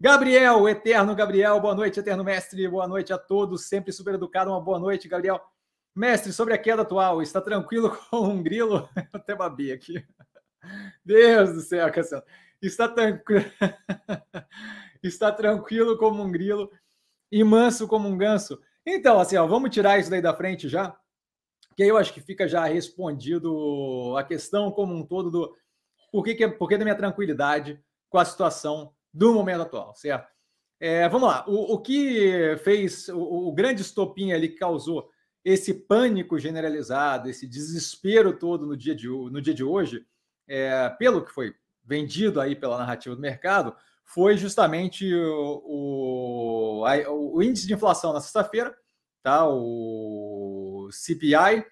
Gabriel, eterno Gabriel, boa noite, eterno mestre, boa noite a todos, sempre super educado, uma boa noite, Gabriel. Mestre, sobre a queda atual, está tranquilo com um grilo? Eu até babi aqui. Deus do céu, Cassiano. Está tranquilo. está tranquilo como um grilo e manso como um ganso. Então, assim, ó, vamos tirar isso daí da frente já, que eu acho que fica já respondido a questão como um todo do por que, que, é, por que da minha tranquilidade com a situação do momento atual, certo? É, vamos lá, o, o que fez o, o grande estopim ali que causou esse pânico generalizado, esse desespero todo no dia de, no dia de hoje, é, pelo que foi vendido aí pela narrativa do mercado, foi justamente o, o, a, o índice de inflação na sexta-feira, tá? o CPI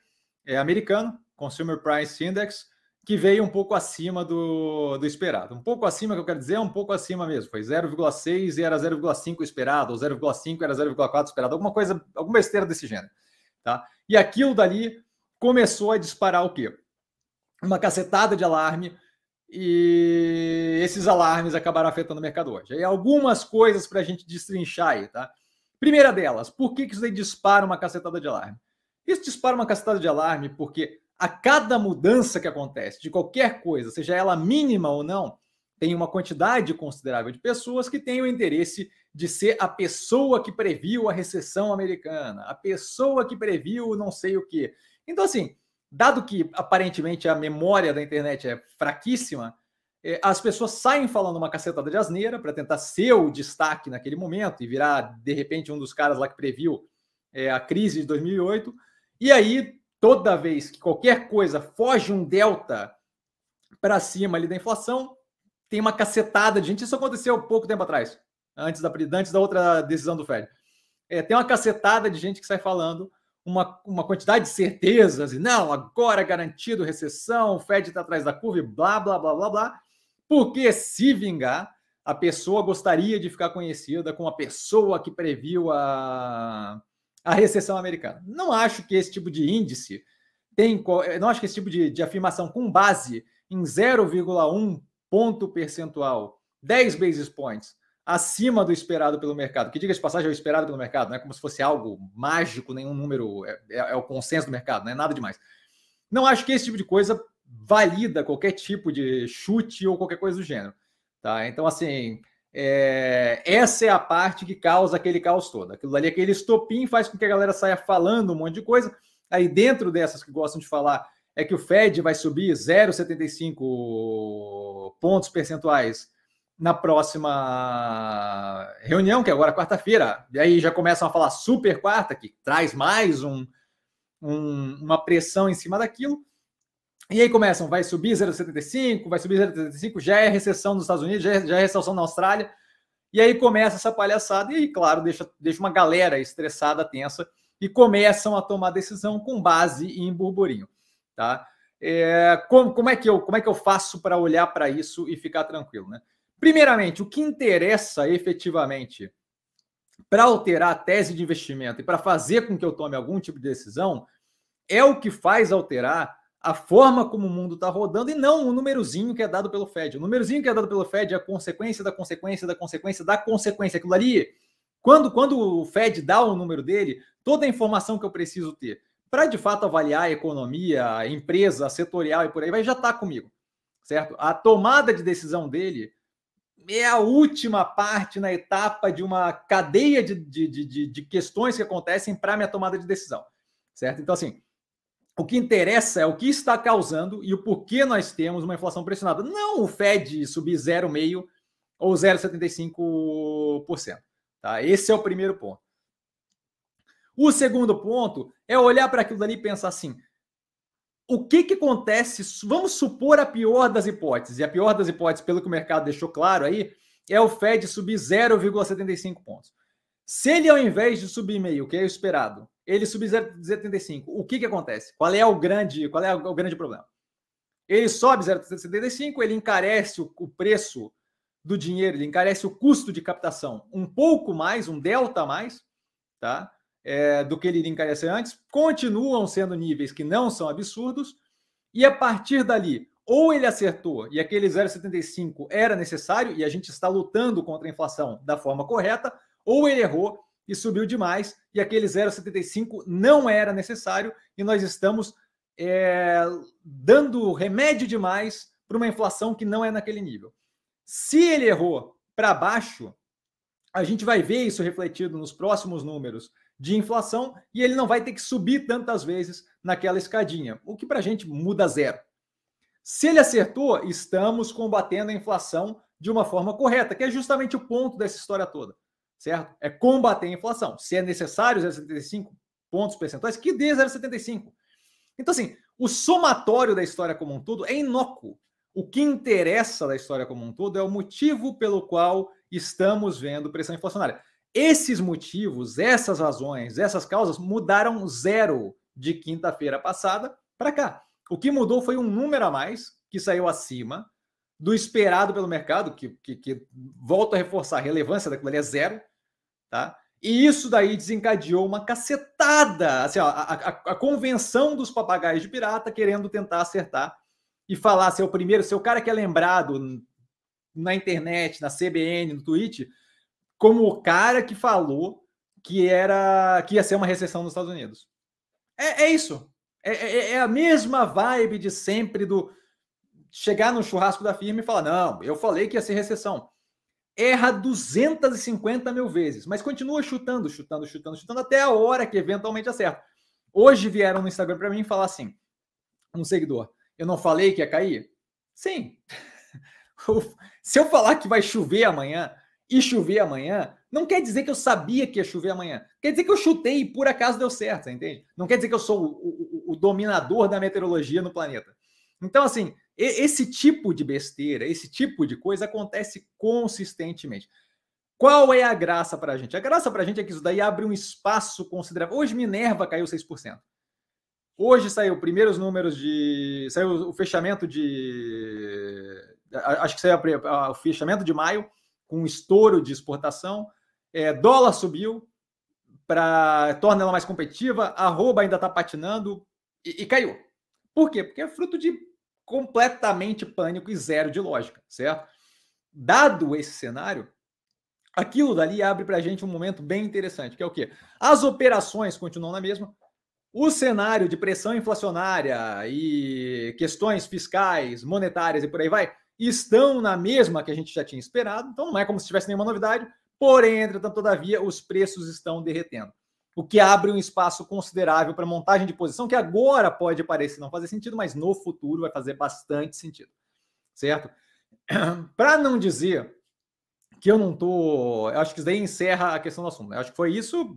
é, americano, Consumer Price Index, que veio um pouco acima do, do esperado. Um pouco acima, que eu quero dizer, é um pouco acima mesmo. Foi 0,6 e era 0,5 esperado, ou 0,5 era 0,4 esperado, alguma coisa, alguma besteira desse gênero. Tá? E aquilo dali começou a disparar o quê? Uma cacetada de alarme, e esses alarmes acabaram afetando o mercado hoje. Aí algumas coisas para a gente destrinchar aí, tá? Primeira delas, por que, que isso aí dispara uma cacetada de alarme? Isso dispara uma cacetada de alarme porque a cada mudança que acontece, de qualquer coisa, seja ela mínima ou não, tem uma quantidade considerável de pessoas que têm o interesse de ser a pessoa que previu a recessão americana, a pessoa que previu não sei o quê. Então, assim, dado que aparentemente a memória da internet é fraquíssima, é, as pessoas saem falando uma cacetada de asneira para tentar ser o destaque naquele momento e virar, de repente, um dos caras lá que previu é, a crise de 2008. E aí toda vez que qualquer coisa foge um delta para cima ali da inflação, tem uma cacetada de gente. Isso aconteceu pouco tempo atrás, antes da, antes da outra decisão do Fed. É, tem uma cacetada de gente que sai falando uma, uma quantidade de certezas, e não, agora é garantido recessão, o Fed está atrás da curva, e blá, blá, blá, blá, blá. Porque se vingar, a pessoa gostaria de ficar conhecida como a pessoa que previu a, a recessão americana. Não acho que esse tipo de índice tem. Não acho que esse tipo de, de afirmação com base em 0,1 ponto percentual, 10 basis points, acima do esperado pelo mercado. Que diga de passagem é o esperado pelo mercado, não é como se fosse algo mágico, nenhum número, é, é, é o consenso do mercado, não é nada demais. Não acho que esse tipo de coisa valida qualquer tipo de chute ou qualquer coisa do gênero. Tá? Então, assim, é, essa é a parte que causa aquele caos todo. Aquilo ali, aquele estopim, faz com que a galera saia falando um monte de coisa. Aí, dentro dessas que gostam de falar, é que o Fed vai subir 0,75 pontos percentuais na próxima reunião, que é agora quarta-feira. E aí já começam a falar super quarta, que traz mais um, um, uma pressão em cima daquilo. E aí começam, vai subir 0,75, vai subir 0,75, já é recessão nos Estados Unidos, já é, já é, recessão na Austrália. E aí começa essa palhaçada e, claro, deixa, deixa uma galera estressada, tensa, e começam a tomar decisão com base em burburinho, tá? É, como, como, é que eu, como é que eu faço para olhar para isso e ficar tranquilo, né? Primeiramente, o que interessa efetivamente para alterar a tese de investimento e para fazer com que eu tome algum tipo de decisão é o que faz alterar a forma como o mundo está rodando e não o númerozinho que é dado pelo Fed. O númerozinho que é dado pelo Fed é a consequência da consequência da consequência da consequência. Aquilo ali, quando, quando o Fed dá o número dele, toda a informação que eu preciso ter para de fato avaliar a economia, a empresa, a setorial e por aí vai, já está comigo, certo? A tomada de decisão dele é a última parte na etapa de uma cadeia de, de, de, de questões que acontecem para minha tomada de decisão, certo? Então, assim, o que interessa é o que está causando e o porquê nós temos uma inflação pressionada. Não o Fed subir 0,5% ou 0,75%. Tá? Esse é o primeiro ponto. O segundo ponto é olhar para aquilo dali e pensar assim: o que, que acontece? Vamos supor a pior das hipóteses, e a pior das hipóteses, pelo que o mercado deixou claro aí, é o Fed subir 0,75 pontos. Se ele, ao invés de subir meio, que é o esperado, ele subir 0,75. O que, que acontece? Qual é o grande, qual é o grande problema? Ele sobe 0,75, ele encarece o, preço do dinheiro, ele encarece o custo de captação um pouco mais, um delta a mais, tá? É, do que ele iria antes, continuam sendo níveis que não são absurdos, e a partir dali, ou ele acertou e aquele 0,75 era necessário, e a gente está lutando contra a inflação da forma correta, ou ele errou e subiu demais, e aquele 0,75 não era necessário, e nós estamos é, dando remédio demais para uma inflação que não é naquele nível. Se ele errou para baixo, a gente vai ver isso refletido nos próximos números de inflação e ele não vai ter que subir tantas vezes naquela escadinha, o que para a gente muda zero. Se ele acertou, estamos combatendo a inflação de uma forma correta, que é justamente o ponto dessa história toda certo? É combater a inflação. Se é necessário 0,75 pontos percentuais, que dê 0,75. Então, assim, o somatório da história como um todo é inócuo. O que interessa da história como um todo é o motivo pelo qual estamos vendo pressão inflacionária. Esses motivos, essas razões, essas causas mudaram zero de quinta-feira passada para cá. O que mudou foi um número a mais, que saiu acima do esperado pelo mercado, que, que, que volta a reforçar a relevância daquilo ali é zero, Tá? E isso daí desencadeou uma cacetada. Assim, ó, a, a, a, convenção dos papagaios de pirata querendo tentar acertar e falar se é o primeiro, se o cara que é lembrado na internet, na CBN, no Twitter, como o cara que falou que era que ia ser uma recessão nos Estados Unidos. É, é isso. É, é, é, é a mesma vibe de sempre do chegar no churrasco da firma e falar: não, eu falei que ia ser recessão erra 250 mil vezes, mas continua chutando, chutando, chutando, chutando até a hora que eventualmente acerta. Hoje vieram no Instagram para mim falar assim, um seguidor, eu não falei que ia cair? Sim. Se eu falar que vai chover amanhã e chover amanhã, não quer dizer que eu sabia que ia chover amanhã. Quer dizer que eu chutei e por acaso deu certo, entende? Não quer dizer que eu sou o, o, o dominador da meteorologia no planeta. Então, assim, esse tipo de besteira, esse tipo de coisa acontece consistentemente. Qual é a graça para a gente? A graça para a gente é que isso daí abre um espaço considerável. Hoje Minerva caiu 6%. Hoje saiu primeiros números de. Saiu o fechamento de. Acho que saiu o fechamento de maio, com um estouro de exportação. É, dólar subiu, para torna ela mais competitiva, arroba ainda está patinando e, e caiu. Por quê? Porque é fruto de completamente pânico e zero de lógica, certo? Dado esse cenário, aquilo dali abre para a gente um momento bem interessante, que é o quê? As operações continuam na mesma, o cenário de pressão inflacionária e questões fiscais, monetárias e por aí vai estão na mesma que a gente já tinha esperado, então não é como se tivesse nenhuma novidade, porém, entretanto, todavia, os preços estão derretendo o que abre um espaço considerável para montagem de posição, que agora pode parecer não fazer sentido, mas no futuro vai fazer bastante sentido, certo? para não dizer que eu não tô, eu acho que isso daí encerra a questão do assunto. Né? Eu acho que foi isso,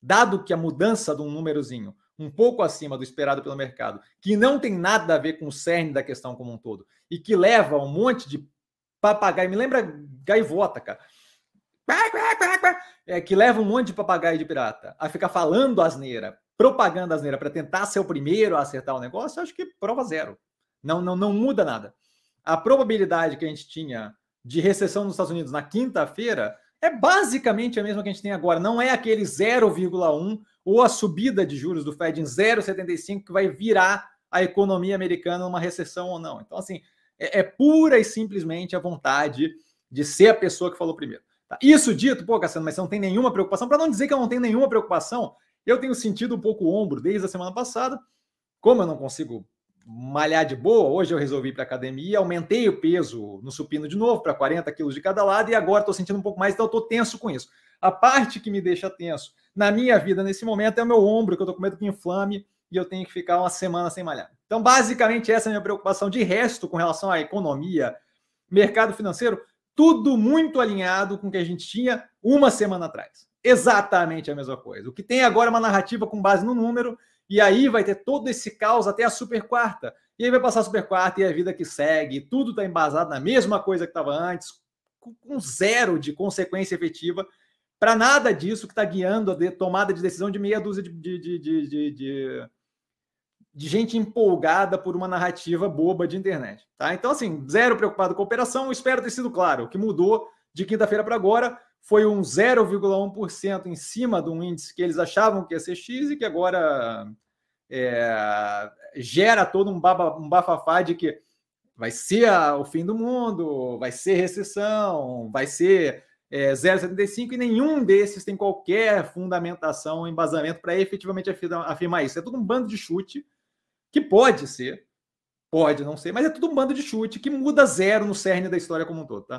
dado que a mudança de um númerozinho um pouco acima do esperado pelo mercado, que não tem nada a ver com o cerne da questão como um todo e que leva um monte de papagaio, me lembra gaivota, cara é, que leva um monte de papagaio de pirata a ficar falando asneira, propagando asneira, para tentar ser o primeiro a acertar o negócio, Eu acho que prova zero. Não, não, não muda nada. A probabilidade que a gente tinha de recessão nos Estados Unidos na quinta-feira é basicamente a mesma que a gente tem agora. Não é aquele 0,1 ou a subida de juros do Fed em 0,75 que vai virar a economia americana numa recessão ou não. Então, assim, é, é pura e simplesmente a vontade de ser a pessoa que falou primeiro. Tá? Isso dito, pô, Cassiano, mas você não tem nenhuma preocupação. Para não dizer que eu não tenho nenhuma preocupação, eu tenho sentido um pouco o ombro desde a semana passada. Como eu não consigo malhar de boa, hoje eu resolvi ir para academia, aumentei o peso no supino de novo para 40 quilos de cada lado e agora estou sentindo um pouco mais, então estou tenso com isso. A parte que me deixa tenso na minha vida nesse momento é o meu ombro, que eu estou com medo que inflame e eu tenho que ficar uma semana sem malhar. Então, basicamente, essa é a minha preocupação. De resto, com relação à economia, mercado financeiro, tudo muito alinhado com o que a gente tinha uma semana atrás. Exatamente a mesma coisa. O que tem agora é uma narrativa com base no número, e aí vai ter todo esse caos até a super quarta. E aí vai passar a super quarta e a vida que segue, tudo está embasado na mesma coisa que estava antes, com zero de consequência efetiva para nada disso que está guiando a tomada de decisão de meia dúzia de, de, de de gente empolgada por uma narrativa boba de internet. Tá? Então, assim, zero preocupado com a operação, espero ter sido claro. O que mudou de quinta-feira para agora foi um 0,1% em cima de um índice que eles achavam que ia ser X e que agora é, gera todo um, baba, um bafafá de que vai ser a, o fim do mundo, vai ser recessão, vai ser é, 0,75 e nenhum desses tem qualquer fundamentação, embasamento para efetivamente afirmar, isso. É tudo um bando de chute que pode ser, pode não ser, mas é tudo um bando de chute que muda zero no cerne da história como um todo, tá?